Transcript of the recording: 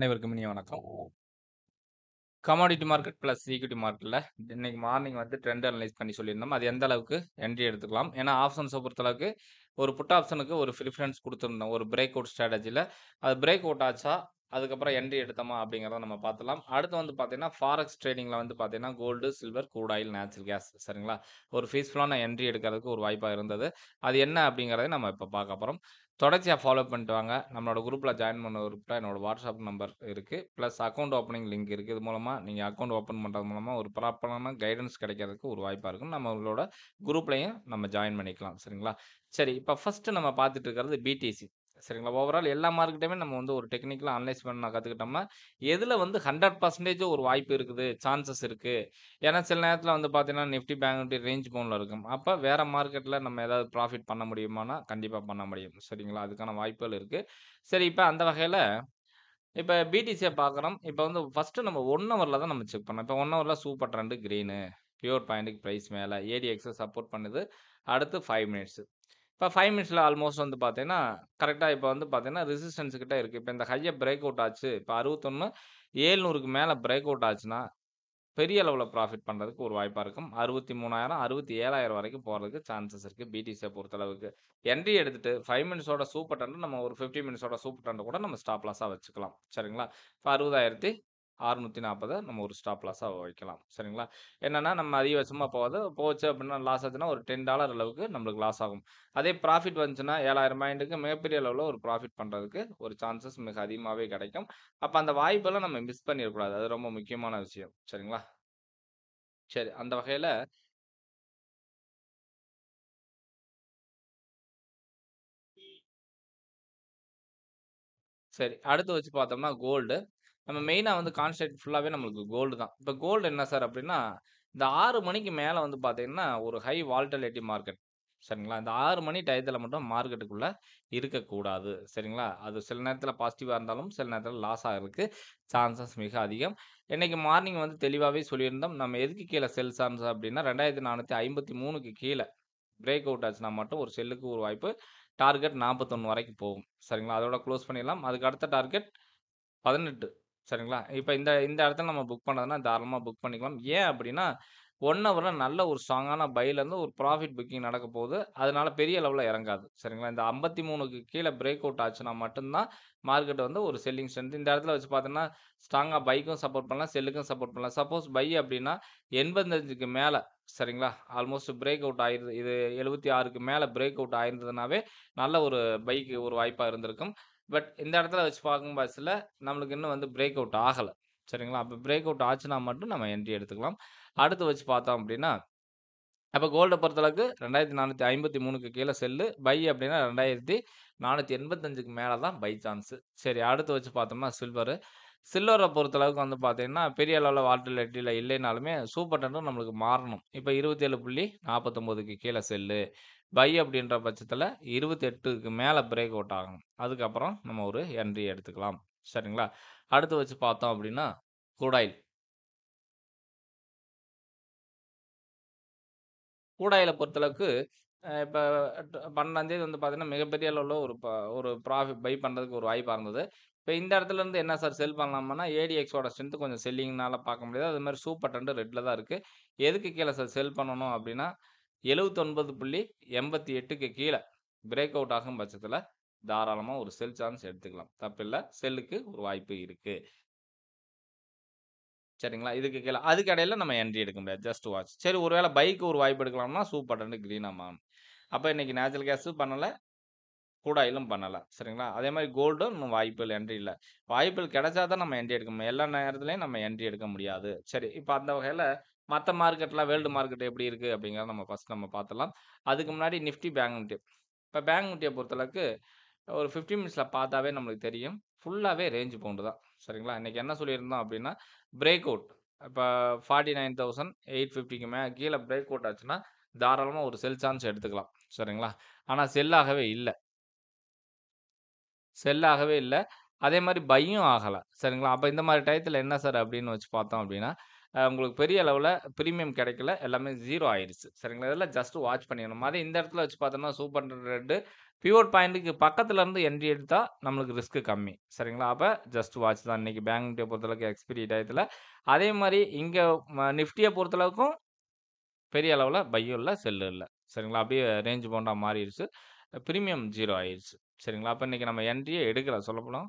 அனைவருக்கும் இனிய வணக்கம் கமாடிட்டி மார்க்கெட் ப்ளஸ் ஈக்விட்டி மார்க்கெட்டில் இன்னைக்கு மார்னிங் வந்து ட்ரெண்ட் அனலைஸ் பண்ணி சொல்லியிருந்தோம் அது எந்த அளவுக்கு என்ட்ரி எடுத்துக்கலாம் ஏன்னா ஆப்ஷன்ஸை பொறுத்தளவுக்கு ஒரு புட் ஆப்ஷனுக்கு ஒரு ப்ரிஃபரன்ஸ் கொடுத்துருந்தோம் ஒரு பிரேக் அவுட் ஸ்ட்ராட்டஜியில் அது பிரேக் அவுட் ஆச்சா அதுக்கப்புறம் என்ட்ரி எடுத்தோமா அப்படிங்கிறத நம்ம பார்த்தலாம் அடுத்து வந்து பார்த்தீங்கன்னா ஃபாரெக்ஸ் ட்ரேடிங்கில் வந்து பார்த்தீங்கன்னா கோல்டு சில்வர் கூட ஆயில் நேச்சுரல் கேஸ் சரிங்களா ஒரு ஃபீஸ்ஃபுல்லான என்ட்ரி எடுக்கிறதுக்கு ஒரு வாய்ப்பாக இருந்தது அது என்ன அப்படிங்கிறத நம்ம இப்போ பார்க்க போகிறோம் தொடர்ச்சியாக ஃபாலோ பண்ணிட்டு வாங்க நம்மளோட குரூப்பில் ஜாயின் பண்ண குரூப்பில் என்னோடய வாட்ஸ்அப் நம்பர் இருக்குது ப்ளஸ் அக்கௌண்ட் ஓப்பனிங் லிங்க் இருக்குது இது மூலமாக நீங்கள் அக்கௌண்ட் ஓப்பன் பண்ணுறது மூலமாக ஒரு ப்ராப்பரான கைடன்ஸ் கிடைக்கிறதுக்கு ஒரு வாய்ப்பாக இருக்கும் நம்மளோட குரூப்லையும் நம்ம ஜாயின் பண்ணிக்கலாம் சரிங்களா சரி இப்போ ஃபஸ்ட்டு நம்ம பார்த்துட்டு இருக்கிறது பிடிசி சரிங்களா ஓவரால் எல்லா மார்க்கெட்டையுமே நம்ம வந்து ஒரு டெக்னிக்கலாக அனலைஸ் பண்ண கற்றுக்கிட்டோம்னா எதில் வந்து ஹண்ட்ரட் பர்சன்டேஜ் ஒரு வாய்ப்பு இருக்குது சான்சஸ் இருக்குது ஏன்னா சில நேரத்தில் வந்து பார்த்தீங்கன்னா நிஃப்டி பேங்க் நிஃப்டி ரேஞ்ச் போனில் இருக்கும் அப்போ வேறு மார்க்கெட்டில் நம்ம ஏதாவது ப்ராஃபிட் பண்ண முடியுமானா கண்டிப்பாக பண்ண முடியும் சரிங்களா அதுக்கான வாய்ப்புகள் இருக்குது சரி இப்போ அந்த வகையில் இப்போ பிடிசியை பார்க்குறோம் இப்போ வந்து ஃபஸ்ட்டு நம்ம ஒன் ஹவரில் தான் நம்ம செக் பண்ணோம் இப்போ ஒன் ஹவரில் சூப்பர் ட்ரெண்டு க்ரீனு பியூர் பாயிண்ட்டுக்கு ப்ரைஸ் மேலே ஏடிஎக்ஸை சப்போர்ட் பண்ணுது அடுத்து ஃபைவ் மினிட்ஸு இப்போ ஃபைவ் மினிட்ஸில் ஆல்மோஸ்ட் வந்து பார்த்தீங்கன்னா கரெக்டாக இப்போ வந்து பார்த்தீங்கன்னா ரெசிஸ்டன்ஸ் கிட்டே இருக்குது இப்போ இந்த ஹையை பிரேக் அவுட் ஆச்சு இப்போ அறுபத்தொன்று ஏழ்நூறுக்கு மேலே பிரேக் அவுட் ஆச்சுன்னா பெரிய அளவில் ப்ராஃபிட் பண்ணுறதுக்கு ஒரு வாய்ப்பாக இருக்கும் அறுபத்தி மூணாயிரம் அறுபத்தி ஏழாயிரம் வரைக்கும் போகிறதுக்கு சான்சஸ் இருக்குது பிடிசியை பொறுத்தளவுக்கு என்ட்ரி எடுத்துகிட்டு ஃபைவ் மினிட்ஸோட சூப்பர் டண்டு நம்ம ஒரு ஃபிஃப்டி மினிட்ஸோட சூப்பர் டண்டு கூட நம்ம ஸ்டாப் லாஸாக வச்சுக்கலாம் சரிங்களா இப்போ அறுபதாயிரத்தி அறுநூத்தி நாற்பதை நம்ம ஒரு ஸ்டாப் லாஸாக வைக்கலாம் சரிங்களா என்னென்னா நம்ம அதிகபட்சமாக போகாது போச்சு அப்படின்னா லாஸ் ஆச்சுன்னா ஒரு டென் டாலர் அளவுக்கு நம்மளுக்கு லாஸ் ஆகும் அதே ப்ராஃபிட் வந்துச்சுன்னா ஏழாயிரம் பாயிண்ட்டுக்கு மிகப்பெரிய அளவில் ஒரு ப்ராஃபிட் பண்ணுறதுக்கு ஒரு சான்சஸ் மிக அதிகமாகவே கிடைக்கும் அப்போ அந்த வாய்ப்பெல்லாம் நம்ம மிஸ் பண்ணிடக்கூடாது அது ரொம்ப முக்கியமான விஷயம் சரிங்களா சரி அந்த வகையில் சரி அடுத்து வச்சு பார்த்தோம்னா கோல்டு நம்ம மெயினாக வந்து கான்சன்ட்ரேட் ஃபுல்லாகவே நம்மளுக்கு கோல்டு தான் இப்போ கோல்டு என்ன சார் அப்படின்னா இந்த ஆறு மணிக்கு மேலே வந்து பார்த்தீங்கன்னா ஒரு ஹை வால்டலிட்டி மார்க்கெட் சரிங்களா இந்த ஆறு மணி டயத்தில் மட்டும் மார்க்கெட்டுக்குள்ளே இருக்கக்கூடாது சரிங்களா அது சில நேரத்தில் பாசிட்டிவாக இருந்தாலும் சில நேரத்தில் லாஸ் ஆகிறதுக்கு சான்சஸ் மிக அதிகம் இன்றைக்கி மார்னிங் வந்து தெளிவாகவே சொல்லியிருந்தோம் நம்ம எதுக்கு கீழே செல் சான்ஸ் அப்படின்னா ரெண்டாயிரத்தி நானூற்றி ஐம்பத்தி மூணுக்கு கீழே பிரேக் அவுட் ஆச்சுன்னா மட்டும் ஒரு செல்லுக்கு ஒரு வாய்ப்பு டார்கெட் நாற்பத்தொன்று வரைக்கும் போகும் சரிங்களா அதோட க்ளோஸ் பண்ணிடலாம் அதுக்கு அடுத்த டார்கெட் பதினெட்டு சரிங்களா இப்போ இந்த இந்த இடத்துல நம்ம புக் பண்ணதுன்னா தாராளமாக புக் பண்ணிக்கலாம் ஏன் அப்படின்னா ஒன் ஹவரில் நல்ல ஒரு ஸ்ட்ராங்கான பைலேருந்து ஒரு ப்ராஃபிட் புக்கிங் நடக்க போகுது அதனால பெரிய லெவலில் இறங்காது சரிங்களா இந்த ஐம்பத்தி மூணுக்கு கீழே பிரேக் அவுட் ஆச்சுன்னா மட்டும்தான் மார்க்கெட் வந்து ஒரு செல்லிங் ஸ்ட்ரென்த் இந்த இடத்துல வச்சு பார்த்தோன்னா ஸ்ட்ராங்காக பைக்கும் சப்போர்ட் பண்ணலாம் செல்லுக்கும் சப்போர்ட் பண்ணலாம் சப்போஸ் பை அப்படின்னா எண்பத்தஞ்சுக்கு மேலே சரிங்களா ஆல்மோஸ்ட் பிரேக் அவுட் ஆயிருது இது எழுபத்தி ஆறுக்கு மேலே பிரேக் அவுட் ஆயிருந்ததுனாவே நல்ல ஒரு பைக்கு ஒரு வாய்ப்பாக இருந்திருக்கும் பட் இந்த இடத்துல வச்சு பார்க்கும் பஸ்ஸில் நம்மளுக்கு இன்னும் வந்து பிரேக் அவுட் ஆகலை சரிங்களா அப்போ பிரேக் அவுட் ஆச்சுன்னா மட்டும் நம்ம என்ட்ரி எடுத்துக்கலாம் அடுத்து வச்சு பார்த்தோம் அப்படின்னா அப்போ கோல்டை பொறுத்தளவுக்கு ரெண்டாயிரத்தி நானூற்றி ஐம்பத்தி மூணுக்கு கீழே செல்லு பை அப்படின்னா ரெண்டாயிரத்தி நானூற்றி எண்பத்தஞ்சுக்கு மேலே தான் பை சான்ஸு சரி அடுத்து வச்சு பார்த்தோம்னா சில்வரு சில்வரை பொறுத்தளவுக்கு வந்து பார்த்தீங்கன்னா பெரிய அளவில் வால்டிலிட்டியில் இல்லைனாலுமே சூப்பர் டெண்டும் நம்மளுக்கு மாறணும் இப்போ இருபத்தேழு புள்ளி நாற்பத்தொம்போதுக்கு கீழே செல்லு பை அப்படின்ற பட்சத்தில் இருபத்தெட்டுக்கு மேலே பிரேக் அவுட் ஆகணும் அதுக்கப்புறம் நம்ம ஒரு என்ட்ரி எடுத்துக்கலாம் சரிங்களா அடுத்து வச்சு பார்த்தோம் அப்படின்னா குடாயில் கூடாயில் பொறுத்தளவுக்கு இப்போ பன்னெண்டாம் தேதி வந்து பார்த்தீங்கன்னா மிகப்பெரிய அளவில் ஒரு ப ஒரு ப்ராஃபிட் பை பண்ணுறதுக்கு ஒரு வாய்ப்பாக இருந்தது இப்போ இந்த இடத்துல இருந்து என்ன சார் செல் பண்ணலாம்னா ஏடிஎக்ஸோட ஸ்ட்ரென்த் கொஞ்சம் செல்லிங்னால பார்க்க முடியாது அது மாதிரி சூப்பர் டெண்டு ரெட்டில் தான் இருக்குது எதுக்கு கீழே சார் செல் பண்ணணும் அப்படின்னா எழுபத்தொன்பது புள்ளி எண்பத்தி எட்டுக்கு கீழே பிரேக் அவுட் ஆகும் பட்சத்தில் தாராளமாக ஒரு செல் சான்ஸ் எடுத்துக்கலாம் தப்பில்லை செல்லுக்கு ஒரு வாய்ப்பு இருக்குது சரிங்களா இதுக்கு கீழே அதுக்கு இடையில நம்ம என்ட்ரி எடுக்க முடியாது ஜஸ்ட் வாட்ச் சரி ஒருவேளை பைக்கு ஒரு வாய்ப்பு எடுக்கலாம்னா சூப்பர் டெண்டு க்ரீனாக மாறும் அப்போ இன்றைக்கி நேச்சுரல் கேஸு பண்ணலை கூடாயிலும் பண்ணலாம் சரிங்களா அதே மாதிரி கோல்டும் வாய்ப்புகள் என்ட்ரி இல்லை வாய்ப்புகள் கிடைச்சா தான் நம்ம என்ட்ரி எடுக்க முடியும் எல்லா நேரத்துலையும் நம்ம என்ட்ரி எடுக்க முடியாது சரி இப்போ அந்த வகையில் மற்ற மார்க்கெட்லாம் வேர்ல்டு மார்க்கெட் எப்படி இருக்குது அப்படிங்கிறத நம்ம ஃபஸ்ட் நம்ம பார்த்துலாம் அதுக்கு முன்னாடி நிஃப்டி பேங்க் நிஃப்டி இப்போ பேங்க் நிஃப்டியை பொறுத்தளவுக்கு ஒரு ஃபிஃப்டி மினிட்ஸில் பார்த்தாவே நம்மளுக்கு தெரியும் ஃபுல்லாகவே ரேஞ்ச் பவுண்டு தான் சரிங்களா இன்றைக்கி என்ன சொல்லியிருந்தோம் அப்படின்னா பிரேக் அவுட் இப்போ ஃபார்ட்டி நைன் தௌசண்ட் எயிட் ஃபிஃப்டிக்கு கீழே பிரேக் அவுட் ஆச்சுன்னா தாராளமாக ஒரு செல் சான்ஸ் எடுத்துக்கலாம் சரிங்களா ஆனால் செல்லாகவே இல்லை செல் ஆகவே இல்லை அதே மாதிரி பையும் ஆகலை சரிங்களா அப்போ இந்த மாதிரி டயத்தில் என்ன சார் அப்படின்னு வச்சு பார்த்தோம் அப்படின்னா உங்களுக்கு பெரிய அளவில் ப்ரீமியம் கிடைக்கல எல்லாமே ஜீரோ ஆயிடுச்சு சரிங்களா இதெல்லாம் ஜஸ்ட் வாட்ச் பண்ணிடணும் அதே இந்த இடத்துல வச்சு பார்த்தோம்னா சூப்பர் ரெட்டு பியூர் பாயிண்ட்டுக்கு பக்கத்தில் இருந்து என்ட்ரி எடுத்தால் நம்மளுக்கு ரிஸ்க்கு கம்மி சரிங்களா அப்போ ஜஸ்ட் வாட்ச் தான் இன்றைக்கி பேங்க் நிஃப்டியை பொறுத்தளவுக்கு எக்ஸ்பிரி டயத்தில் அதே மாதிரி இங்கே நிஃப்டியை பொறுத்தளவுக்கும் பெரிய அளவில் பையும் இல்லை செல்லு இல்லை சரிங்களா அப்படியே ரேஞ்ச் போண்டா மாறிடுச்சு ப்ரீமியம் ஜீரோ ஆயிடுச்சு ஆயிருச்சு. சரிங்களா? அப்ப இன்னைக்கு நம்ம என்ட்ரியே எடுக்கல சொல்லப்போனா.